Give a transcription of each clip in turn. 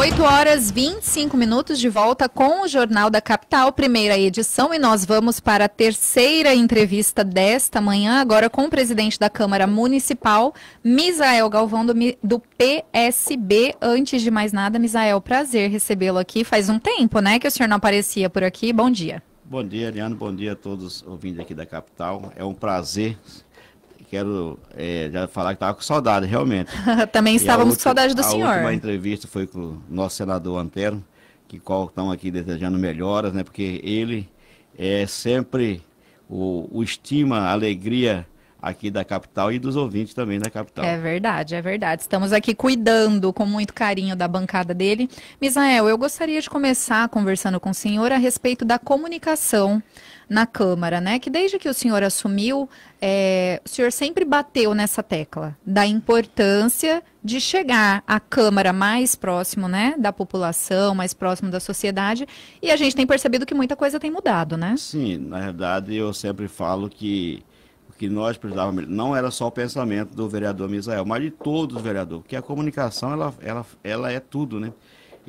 8 horas 25 minutos de volta com o Jornal da Capital, primeira edição, e nós vamos para a terceira entrevista desta manhã, agora com o presidente da Câmara Municipal, Misael Galvão, do, do PSB. Antes de mais nada, Misael, prazer recebê-lo aqui. Faz um tempo, né, que o senhor não aparecia por aqui. Bom dia. Bom dia, Ariano. Bom dia a todos ouvindo aqui da capital. É um prazer quero é, já falar que estava com saudade, realmente. Também estávamos com saudade do a senhor. A última entrevista foi com o nosso senador Antero, que qual estão aqui desejando melhoras, né? Porque ele é sempre o, o estima, a alegria aqui da capital e dos ouvintes também da capital. É verdade, é verdade. Estamos aqui cuidando com muito carinho da bancada dele. Misael, eu gostaria de começar conversando com o senhor a respeito da comunicação na Câmara, né? Que desde que o senhor assumiu, é, o senhor sempre bateu nessa tecla da importância de chegar à Câmara mais próximo, né, da população, mais próximo da sociedade. E a gente tem percebido que muita coisa tem mudado, né? Sim, na verdade eu sempre falo que que nós precisávamos, não era só o pensamento do vereador Misael, mas de todos os vereadores, porque a comunicação ela, ela, ela é tudo, né?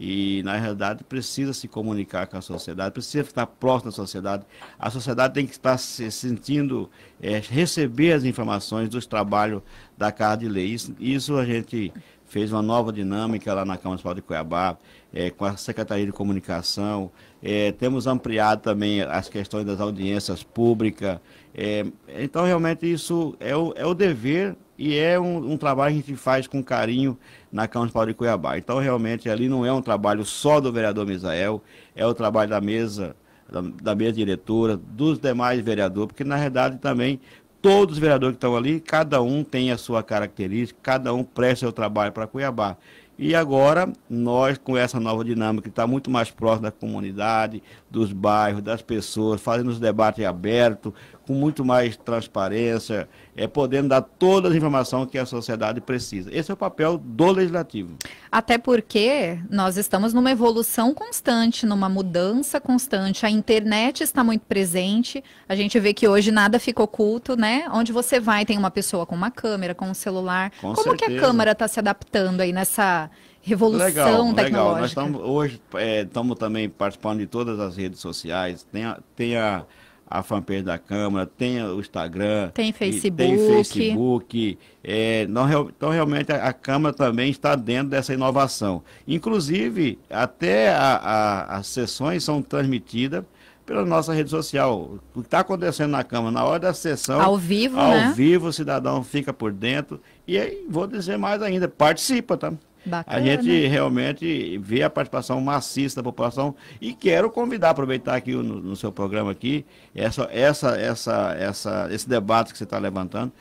E, na realidade, precisa se comunicar com a sociedade, precisa estar próximo da sociedade. A sociedade tem que estar se sentindo, é, receber as informações dos trabalhos da Casa de Lei. Isso, isso a gente fez uma nova dinâmica lá na Câmara Municipal de Cuiabá, é, com a Secretaria de Comunicação. É, temos ampliado também as questões das audiências públicas. É, então, realmente, isso é o, é o dever e é um, um, trabalho que a gente faz com carinho na Câmara Municipal de Cuiabá. Então, realmente, ali não é um trabalho só do vereador Misael, é o trabalho da mesa da, da mesa diretora, dos demais vereadores, porque na realidade também Todos os vereadores que estão ali, cada um tem a sua característica, cada um presta o trabalho para Cuiabá. E agora, nós, com essa nova dinâmica, que está muito mais próximo da comunidade, dos bairros, das pessoas, fazendo os debates abertos, com muito mais transparência, é, podendo dar toda a informação que a sociedade precisa. Esse é o papel do legislativo. Até porque nós estamos numa evolução constante, numa mudança constante. A internet está muito presente. A gente vê que hoje nada fica oculto, né? Onde você vai, tem uma pessoa com uma câmera, com um celular. Com Como certeza. que a Câmara está se adaptando aí nessa revolução legal, tecnológica. Legal, nós estamos hoje estamos é, também participando de todas as redes sociais, tem a, tem a, a fanpage da Câmara, tem o Instagram, tem Facebook. Tem Facebook é, então, realmente, a, a, Câmara também está dentro dessa inovação. Inclusive, até a, as sessões são transmitidas pela nossa rede social. O que está acontecendo na Câmara, na hora da sessão. Ao vivo, ao né? vivo, o cidadão fica por dentro. E aí, vou dizer mais ainda, participa, tá? Bacana. A gente realmente vê a participação maciça da população e quero convidar, aproveitar aqui no, no seu programa aqui, essa, essa, essa, essa, esse debate que você está levantando,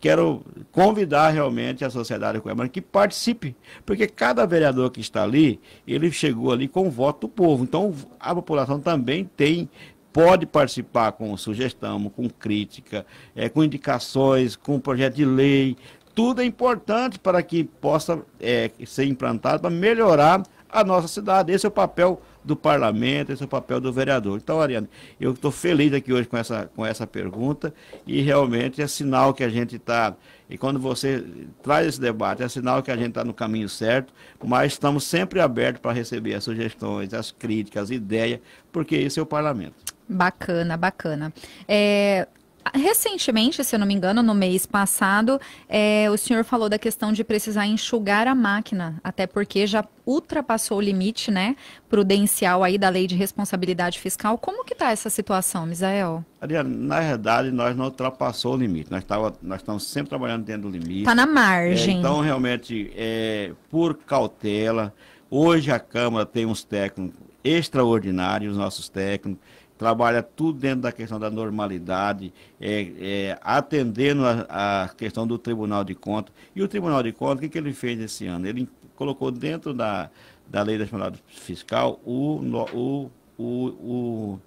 quero convidar realmente a sociedade cuiabana que participe, porque cada vereador que está ali, ele chegou ali com o voto do povo. Então, a população também tem pode participar com sugestão, com crítica, é, com indicações, com projeto de lei, tudo é importante para que possa é, ser implantado para melhorar a nossa cidade. Esse é o papel do parlamento, esse é o papel do vereador. Então, Ariane, eu estou feliz aqui hoje com essa, com essa pergunta e realmente é sinal que a gente está. E quando você traz esse debate, é sinal que a gente está no caminho certo, mas estamos sempre abertos para receber as sugestões, as críticas, as ideias, porque esse é o parlamento. Bacana, bacana. É, Recentemente, se eu não me engano, no mês passado, é, o senhor falou da questão de precisar enxugar a máquina, até porque já ultrapassou o limite, né, prudencial aí da lei de responsabilidade fiscal. Como que está essa situação, Misael? Ariane, na verdade, nós não ultrapassou o limite. Nós, tava, nós estamos sempre trabalhando dentro do limite. Está na margem. É, então, realmente, é, por cautela, hoje a Câmara tem uns técnicos extraordinários, nossos técnicos, trabalha tudo dentro da questão da normalidade, é, é, atendendo a, a, questão do Tribunal de Contas. E o Tribunal de Contas, o que, que ele fez esse ano? Ele colocou dentro da, da Lei da Responsabilidade Fiscal o, o, o, o,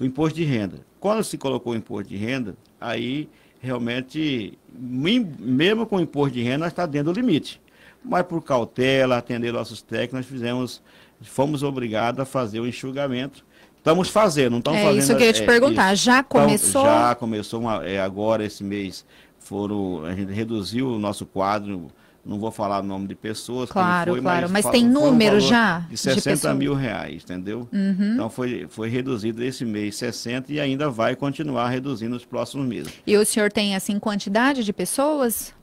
o imposto de renda. Quando se colocou o imposto de renda, aí realmente, mesmo com o imposto de renda, está dentro do limite. Mas por cautela, atender nossos técnicos, nós fizemos, fomos obrigados a fazer o enxugamento Estamos fazendo, não estamos é fazendo. Isso que eu ia te é, perguntar. Isso. Já então, começou? Então, já começou uma, é, agora esse mês. Foram, a gente reduziu o nosso quadro. Não vou falar o nome de pessoas. Claro, foi, claro. Mas, mas tem número um já? De 60 de mil reais, entendeu? Uhum. Então foi, foi reduzido esse mês 60 e ainda vai continuar reduzindo nos próximos meses. E o senhor tem assim quantidade de pessoas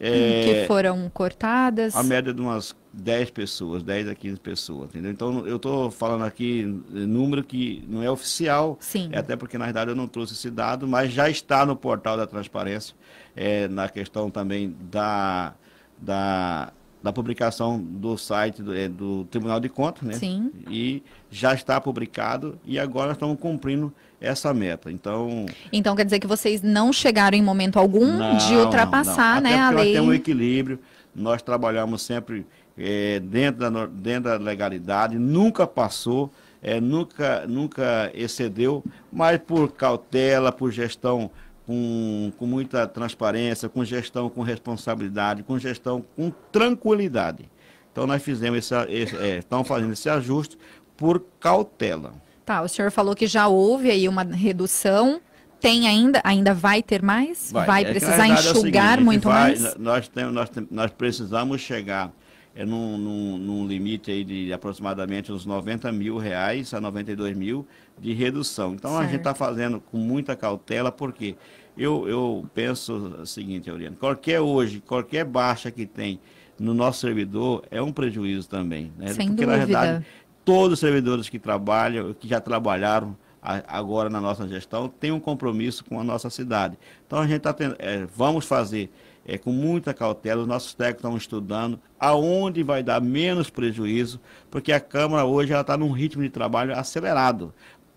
é, que foram cortadas? A média de umas 10 pessoas, 10 a 15 pessoas, entendeu? Então eu estou falando aqui número que não é oficial, Sim. É até porque na verdade eu não trouxe esse dado, mas já está no portal da transparência, é, na questão também da, da, da publicação do site do, é, do Tribunal de Contas, né? Sim. E já está publicado e agora estamos cumprindo essa meta. Então, então quer dizer que vocês não chegaram em momento algum não, de ultrapassar, não, não. Né, até né, a lei? Nós temos um equilíbrio, nós trabalhamos sempre é, dentro, da, dentro da legalidade, nunca passou, é, nunca, nunca excedeu, mas por cautela, por gestão com, com muita transparência, com gestão com responsabilidade, com gestão com tranquilidade. Então nós fizemos esse, esse é, estão fazendo esse ajuste por cautela. Tá, o senhor falou que já houve aí uma redução tem ainda? Ainda vai ter mais? Vai, vai é precisar é enxugar é seguinte, muito vai, mais? Nós, temos, nós, nós precisamos chegar é num, num, num, limite aí de aproximadamente uns 90 mil reais a 92 mil de redução. Então certo. a gente está fazendo com muita cautela, porque eu, eu penso o seguinte, Euriano, qualquer hoje, qualquer baixa que tem no nosso servidor é um prejuízo também. Né? Sem porque dúvida. na verdade, todos os servidores que trabalham, que já trabalharam, agora na nossa gestão têm um compromisso com a nossa cidade. Então a gente está é, eh, vamos fazer é, com muita cautela. Os nossos técnicos estão estudando aonde vai dar menos prejuízo, porque a Câmara hoje está num ritmo de trabalho acelerado.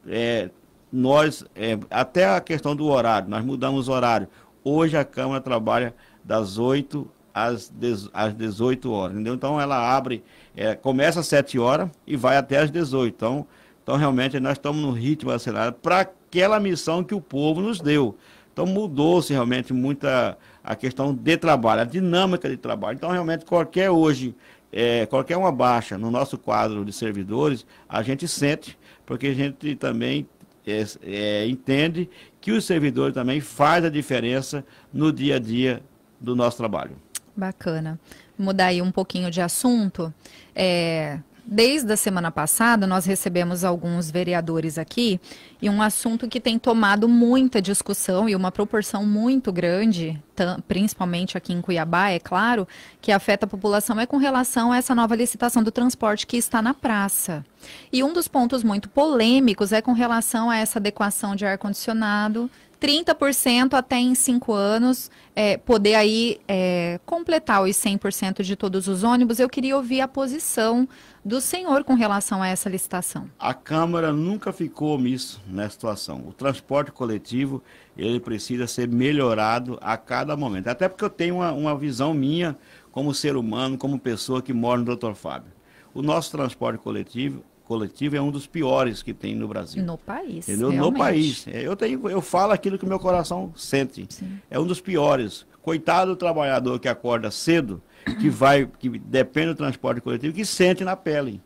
É, nós, é, até a questão do horário, nós mudamos o horário. Hoje a Câmara trabalha das 8 às, às 18 horas, entendeu? Então ela abre, é, começa às 7 horas e vai até às 18. Então, então realmente nós estamos num ritmo acelerado para aquela missão que o povo nos deu. Então mudou-se realmente muita a questão de trabalho, a dinâmica de trabalho. Então, realmente, qualquer hoje, é, qualquer uma baixa no nosso quadro de servidores, a gente sente, porque a gente também é, é, entende que os servidores também faz a diferença no dia a dia do nosso trabalho. Bacana. Mudar aí um pouquinho de assunto. É, Desde a semana passada, nós recebemos alguns vereadores aqui e um assunto que tem tomado muita discussão e uma proporção muito grande, principalmente aqui em Cuiabá, é claro, que afeta a população, é com relação a essa nova licitação do transporte que está na praça. E um dos pontos muito polêmicos é com relação a essa adequação de ar-condicionado 30% até em 5 anos, é, poder aí é, completar os 100% de todos os ônibus. Eu queria ouvir a posição do senhor com relação a essa licitação? A Câmara nunca ficou omisso nessa situação. O transporte coletivo ele precisa ser melhorado a cada momento. Até porque eu tenho uma, uma visão minha como ser humano, como pessoa que mora no Dr. Fábio. O nosso transporte coletivo coletivo é um dos piores que tem no Brasil. No país. Entendeu? No país. Eu, tenho, eu falo aquilo que meu coração sente. Sim. É um dos piores. Coitado do trabalhador que acorda cedo que vai, que depende do transporte coletivo, que sente na pele.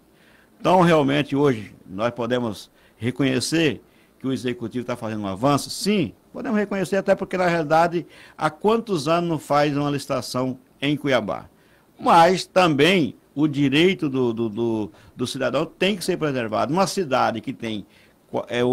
Então, realmente, hoje, nós podemos reconhecer que o executivo está fazendo um avanço? Sim, podemos reconhecer, até porque, na realidade, há quantos anos não faz uma licitação em Cuiabá? Mas também o direito do, do, do, do cidadão tem que ser preservado. Uma cidade que tem é o,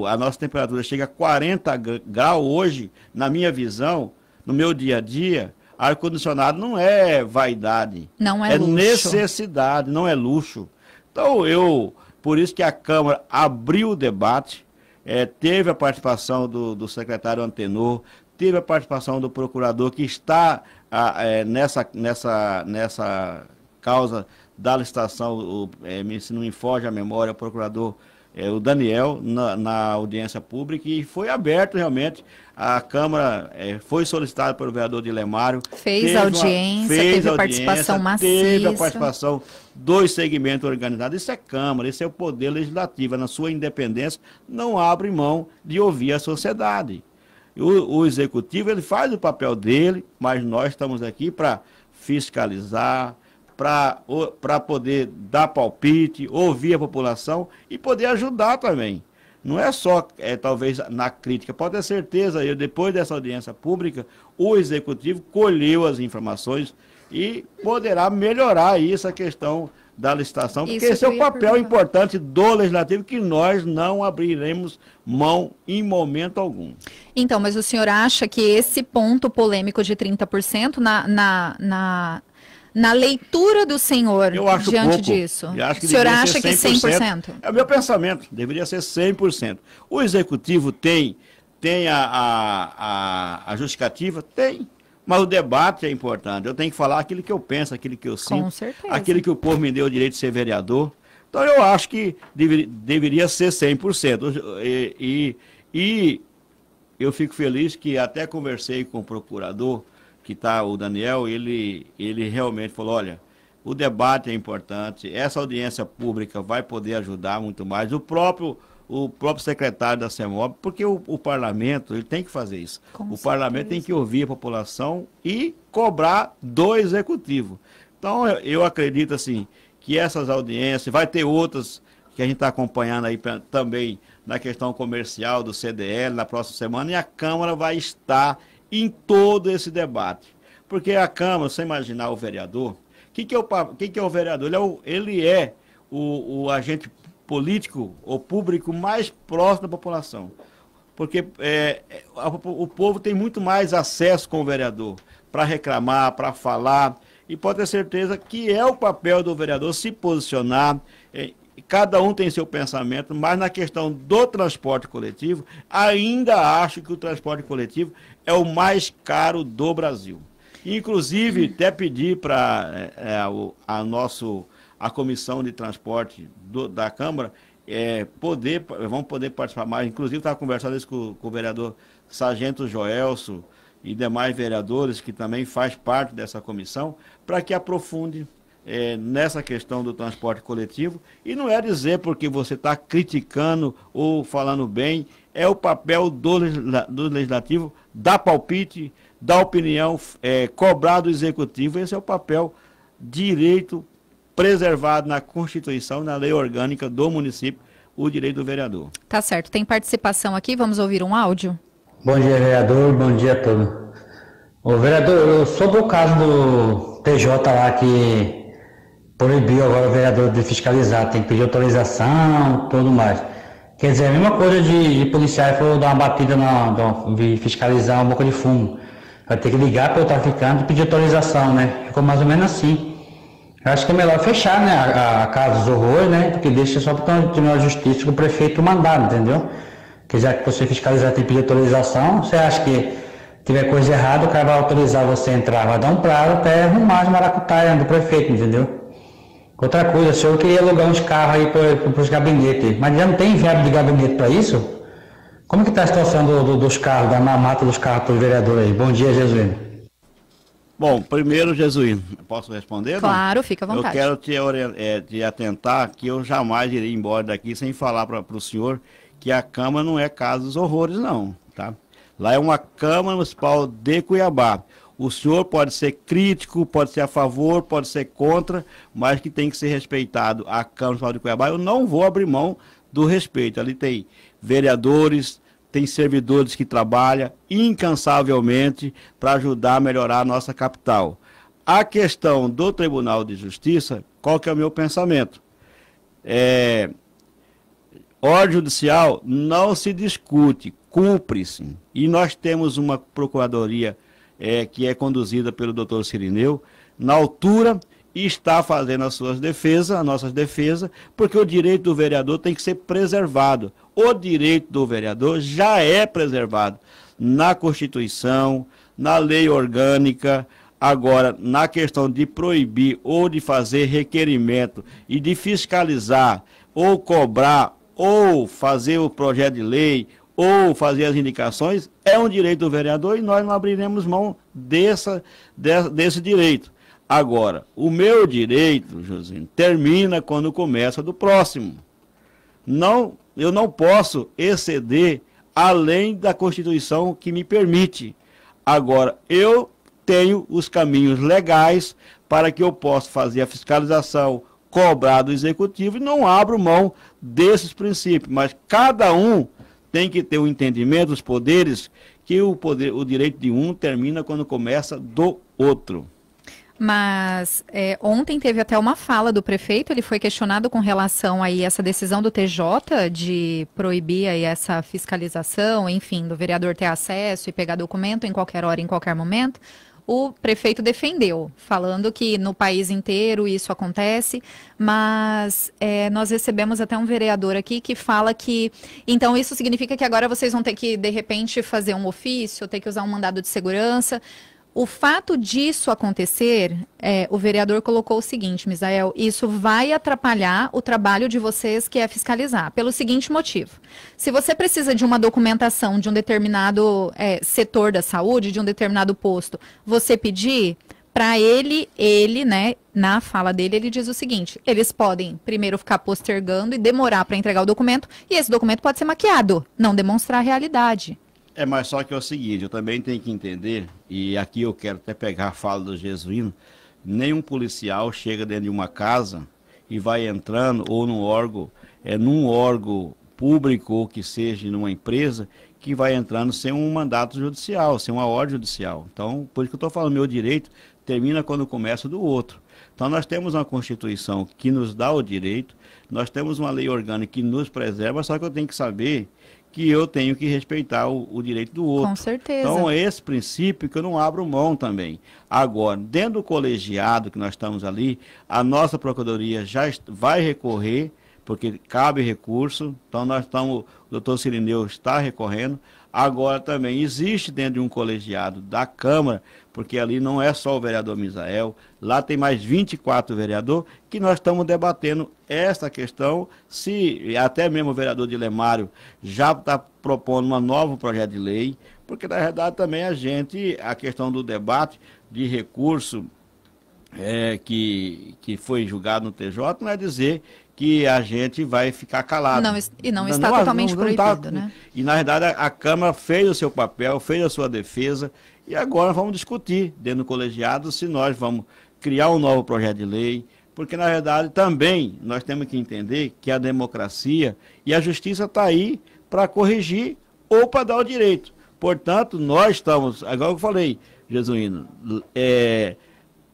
o, a nossa temperatura chega a 40 graus hoje, na minha visão, no meu dia a dia, Ar-condicionado não é vaidade. Não é, é luxo. É necessidade, não é luxo. Então, eu. Por isso que a Câmara abriu o debate, é, teve a participação do, do secretário Antenor, teve a participação do procurador que está a, é, nessa, nessa, nessa causa da licitação, o, é, se não me foge a memória, o procurador é, o Daniel na, na, audiência pública e foi aberto realmente. A Câmara é, foi solicitada pelo vereador Dilemário. Fez audiência, fez teve a participação maciça. Teve a participação dos segmentos organizados. Isso é Câmara, isso é o Poder Legislativo. É na sua independência, não abre mão de ouvir a sociedade. O, o Executivo ele faz o papel dele, mas nós estamos aqui para fiscalizar, para poder dar palpite, ouvir a população e poder ajudar também. Não é só, é, talvez, na crítica. Pode ter certeza, eu, depois dessa audiência pública, o executivo colheu as informações e poderá melhorar isso, a questão da licitação, porque isso esse é o papel perguntar. importante do legislativo que nós não abriremos mão em momento algum. Então, mas o senhor acha que esse ponto polêmico de 30% na, na, na na leitura do senhor eu acho diante pouco. disso? Eu acho que o senhor acha 100%. que 100%? É o meu pensamento, deveria ser 100%. O executivo tem, tem a, a, a justificativa? Tem. Mas o debate é importante. Eu tenho que falar aquilo que eu penso, aquilo que eu sinto, Com certeza. aquilo que o povo me deu o direito de ser vereador. Então eu acho que deveria, deveria ser 100%. E, e, e eu fico feliz que até conversei com o procurador que está o Daniel, ele, ele realmente falou, olha, o debate é importante, essa audiência pública vai poder ajudar muito mais. O próprio, o próprio secretário da CEMOB, porque o, o parlamento ele tem que fazer isso. Com o certeza. parlamento tem que ouvir a população e cobrar do executivo. Então, eu, eu acredito assim que essas audiências, vai ter outras que a gente está acompanhando aí pra, também na questão comercial do CDL na próxima semana, e a Câmara vai estar em todo esse debate. Porque a Câmara, sem imaginar o vereador, quem que, que, é o, que, que é o vereador? Ele é o, ele é o, o agente político ou público mais próximo da população. Porque é, é o povo tem muito mais acesso com o vereador para reclamar, para falar. E pode ter certeza que é o papel do vereador se posicionar, é, cada um tem seu pensamento, mas na questão do transporte coletivo, ainda acho que o transporte coletivo é o mais caro do Brasil. Inclusive, hum. até pedi para é, é a, nosso, a Comissão de Transporte do, da Câmara é, poder, vamos poder participar mais. Inclusive, estava conversando isso com, com o vereador Sargento Joelso e demais vereadores que também faz parte dessa comissão, para que aprofunde é, nessa questão do transporte coletivo. E não é dizer porque você está criticando ou falando bem, é o papel do, do legislativo dar palpite, dar opinião, é, cobrar do executivo. Esse é o papel direito preservado na Constituição, na lei orgânica do município, o direito do vereador. Tá certo. Tem participação aqui, vamos ouvir um áudio. Bom dia, vereador. Bom dia a todos. O vereador, sobre o caso do TJ lá que proibiu agora o vereador de fiscalizar, tem que pedir autorização, tudo mais. Quer dizer, a mesma coisa de, de policiais for dar uma batida na, de fiscalizar uma boca de fumo. Vai ter que ligar para o traficante e pedir autorização, né? Ficou mais ou menos assim. Eu acho que é melhor fechar né, a, a Casa dos Horrores, né? Porque deixa só para o Tribunal de Justiça que o prefeito mandar, entendeu? Quer dizer, que você fiscalizar tem que pedir autorização, você acha que tiver coisa errada, o cara vai autorizar você entrar, vai dar um prazo até arrumar as maracutaias do prefeito, entendeu? Outra coisa, o senhor queria alugar uns carros aí para os gabinetes, mas já não tem verbo de gabinete para isso? Como que está a situação do, do, dos carros, da mamata dos carros para o vereador aí? Bom dia, Jesuíno. Bom, primeiro, Jesuíno, posso responder? Claro, não? fica à vontade. Eu quero te, é, te, atentar que eu jamais irei embora daqui sem falar para o senhor que a Câmara não é casa dos horrores, não, tá? Lá é uma Câmara Municipal de Cuiabá. O senhor pode ser crítico, pode ser a favor, pode ser contra, mas que tem que ser respeitado a Câmara Municipal de Cuiabá. Eu não vou abrir mão do respeito. Ali tem vereadores, tem servidores que trabalham incansavelmente para ajudar a melhorar a nossa capital. A questão do Tribunal de Justiça, qual que é o meu pensamento? É, ordem judicial não se discute, cumpre-se. E nós temos uma procuradoria é, que é conduzida pelo doutor Cirineu, na altura está fazendo as suas defesas, as nossas defesas, porque o direito do vereador tem que ser preservado. O direito do vereador já é preservado na Constituição, na lei orgânica, agora na questão de proibir ou de fazer requerimento e de fiscalizar ou cobrar ou fazer o projeto de lei ou fazer as indicações, é um direito do vereador e nós não abriremos mão dessa, dessa desse direito. Agora, o meu direito, José, termina quando começa do próximo. Não, eu não posso exceder além da Constituição que me permite. Agora, eu tenho os caminhos legais para que eu possa fazer a fiscalização, cobrar do executivo e não abro mão desses princípios, mas cada um tem que ter o um entendimento dos poderes que o, poder, o direito de um termina quando começa do outro. Mas é, ontem teve até uma fala do prefeito, ele foi questionado com relação aí essa decisão do TJ de proibir aí essa fiscalização, enfim, do vereador ter acesso e pegar documento em qualquer hora, em qualquer momento o prefeito defendeu, falando que no país inteiro isso acontece, mas é, nós recebemos até um vereador aqui que fala que então isso significa que agora vocês vão ter que, de repente, fazer um ofício, ter que usar um mandado de segurança. O fato disso acontecer, é, o vereador colocou o seguinte, Misael, isso vai atrapalhar o trabalho de vocês que é fiscalizar, pelo seguinte motivo. Se você precisa de uma documentação de um determinado é, setor da saúde, de um determinado posto, você pedir para ele, ele, né, na fala dele, ele diz o seguinte: eles podem primeiro ficar postergando e demorar para entregar o documento, e esse documento pode ser maquiado, não demonstrar a realidade. É, mas só que é o seguinte, eu também tenho que entender, e aqui eu quero até pegar a fala do Jesuíno, nenhum policial chega dentro de uma casa e vai entrando ou num órgão, é num órgão público ou que seja numa empresa que vai entrando sem um mandato judicial, sem uma ordem judicial. Então, por isso que eu estou falando, meu direito termina quando começa do outro. Então, nós temos uma Constituição que nos dá o direito, nós temos uma lei orgânica que nos preserva, só que eu tenho que saber que eu tenho que respeitar o, o, direito do outro. Com certeza. Então, é esse princípio que eu não abro mão também. Agora, dentro do colegiado que nós estamos ali, a nossa Procuradoria já vai recorrer, porque cabe recurso, então nós estamos, o doutor Sirineu está recorrendo, Agora também existe dentro de um colegiado da Câmara, porque ali não é só o vereador Misael, lá tem mais 24 vereadores, que nós estamos debatendo essa questão, se até mesmo o vereador Dilemário já está propondo um novo projeto de lei, porque na verdade também a gente, a questão do debate de recurso é, que, que foi julgado no TJ, não é dizer que a gente vai ficar calado. Não, e não está não, totalmente não, não tá proibido, tá, né? E, na verdade, a, Câmara fez o seu papel, fez a sua defesa, e agora vamos discutir dentro do colegiado se nós vamos criar um novo projeto de lei, porque, na verdade, também nós temos que entender que a democracia e a justiça está aí para corrigir ou para dar o direito. Portanto, nós estamos, agora eu falei, Jesuíno, é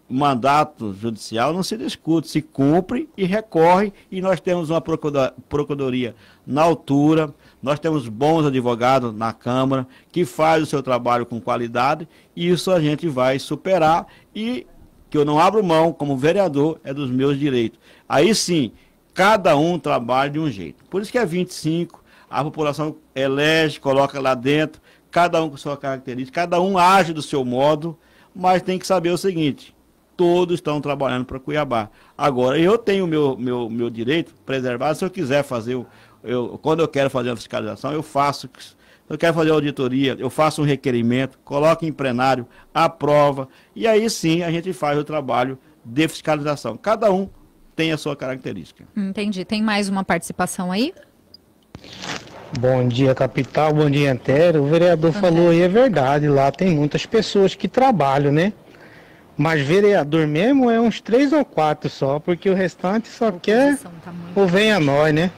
mandato judicial não se discute, se cumpre e recorre, e nós temos uma procuradoria na altura, nós temos bons advogados na Câmara que faz o seu trabalho com qualidade, e isso a gente vai superar e que eu não abro mão como vereador é dos meus direitos. Aí sim, cada um trabalha de um jeito. Por isso que é 25, a população elege, coloca lá dentro, cada um com sua característica, cada um age do seu modo, mas tem que saber o seguinte, todos estão trabalhando para Cuiabá. Agora, eu tenho meu, meu, meu direito preservado, se eu quiser fazer, eu, quando eu quero fazer a fiscalização, eu faço. Se eu quero fazer auditoria, eu faço um requerimento, coloco em plenário, aprova, e aí sim a gente faz o trabalho de fiscalização. Cada um tem a sua característica. Entendi. Tem mais uma participação aí? Bom dia, capital. Bom dia, Antero. O vereador falou aí, é verdade. Lá tem muitas pessoas que trabalham, né? Mas vereador mesmo é uns três ou quatro só, porque o restante só quer tá ou vem a nós, né?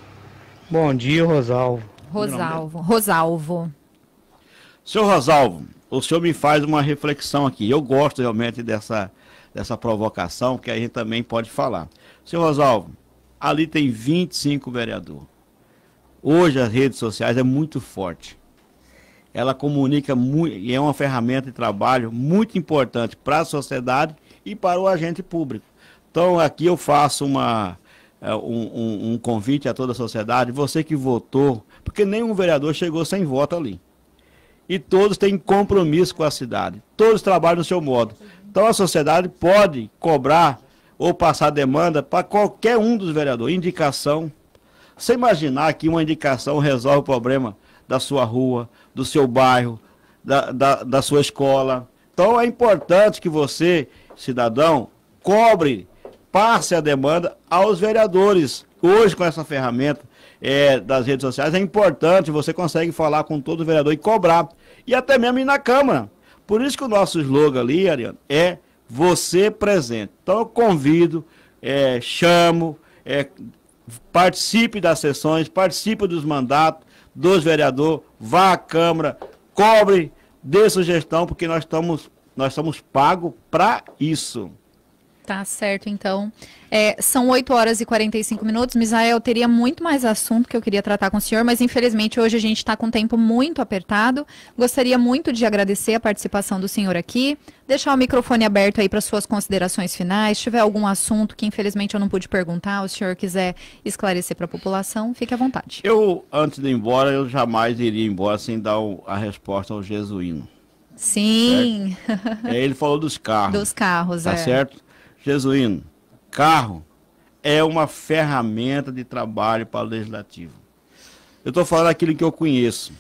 Bom dia, Rosalvo. Rosalvo. Rosalvo. Seu Rosalvo, o senhor me faz uma reflexão aqui. Eu gosto realmente dessa, dessa provocação, que a gente também pode falar. Seu Rosalvo, ali tem 25 vereadores. Hoje as redes sociais é muito forte ela comunica muito, e é uma ferramenta de trabalho muito importante para a sociedade e para o agente público. Então, aqui eu faço uma, é, um, um, um, convite a toda a sociedade, você que votou, porque nenhum vereador chegou sem voto ali. E todos têm compromisso com a cidade, todos trabalham no seu modo. Então, a sociedade pode cobrar ou passar demanda para qualquer um dos vereadores, indicação. Você imaginar que uma indicação resolve o problema da sua rua, do seu bairro, da, da, da sua escola. Então é importante que você, cidadão, cobre, passe a demanda aos vereadores. Hoje, com essa ferramenta é, das redes sociais, é importante, você consegue falar com todo vereador e cobrar. E até mesmo ir na Câmara. Por isso que o nosso slogan ali, Ariano, é você presente. Então eu convido, é, chamo, é, participe das sessões, participe dos mandatos, dos vereadores, vá à Câmara, cobre, dê sugestão, porque nós estamos, nós estamos pagos para isso. Tá certo, então. É, são 8 horas e 45 minutos. Misael, teria muito mais assunto que eu queria tratar com o senhor, mas infelizmente hoje a gente está com um tempo muito apertado. Gostaria muito de agradecer a participação do senhor aqui, deixar o microfone aberto aí para suas considerações finais. Se tiver algum assunto que infelizmente eu não pude perguntar, o senhor quiser esclarecer para a população, fique à vontade. Eu, antes de ir embora, eu jamais iria embora sem dar a resposta ao jesuíno. Sim. É, ele falou dos carros. Dos carros, tá é. Tá certo? Jesuíno, carro é uma ferramenta de trabalho para o legislativo. Eu estou falando daquilo que eu conheço.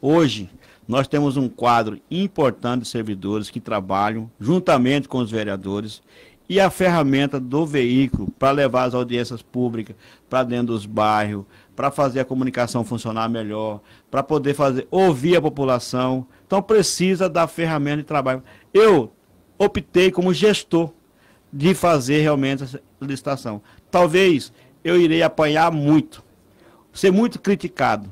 Hoje, nós temos um quadro importante de servidores que trabalham juntamente com os vereadores e a ferramenta do veículo para levar as audiências públicas para dentro dos bairros, para fazer a comunicação funcionar melhor, para poder fazer ouvir a população. Então precisa da ferramenta de trabalho. Eu optei como gestor de fazer realmente essa licitação. Talvez eu irei apanhar muito, ser muito criticado,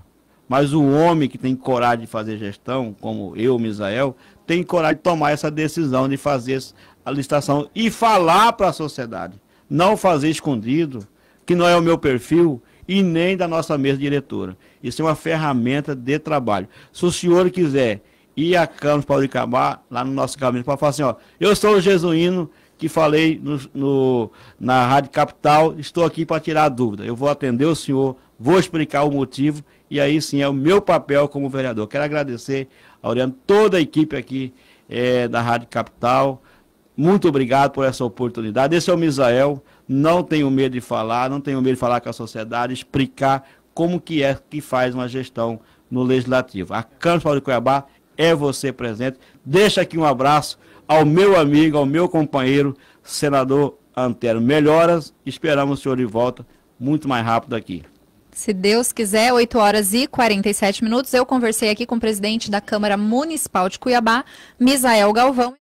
mas o homem que tem coragem de fazer gestão, como eu, Misael, tem coragem de tomar essa decisão de fazer a licitação e falar para a sociedade, não fazer escondido, que não é o meu perfil e nem da nossa mesa diretora. Isso é uma ferramenta de trabalho. Se o senhor quiser ir a Campos de Auricabar, lá no nosso gabinete, para falar assim, ó, eu sou o jesuíno, que falei no, no, na Rádio Capital, estou aqui para tirar a dúvida. Eu vou atender o senhor, vou explicar o motivo, e aí sim é o meu papel como vereador. Quero agradecer, Aureano, toda a equipe aqui é, da Rádio Capital. Muito obrigado por essa oportunidade. Esse é o Misael. Não tenho medo de falar, não tenho medo de falar com a sociedade, explicar como que é que faz uma gestão no Legislativo. A Câmara de Cuiabá é você presente. Deixa aqui um abraço ao meu amigo, ao meu companheiro, senador Antero. Melhoras, esperamos o senhor de volta muito mais rápido aqui. Se Deus quiser, 8 horas e 47 minutos, eu conversei aqui com o presidente da Câmara Municipal de Cuiabá, Misael Galvão.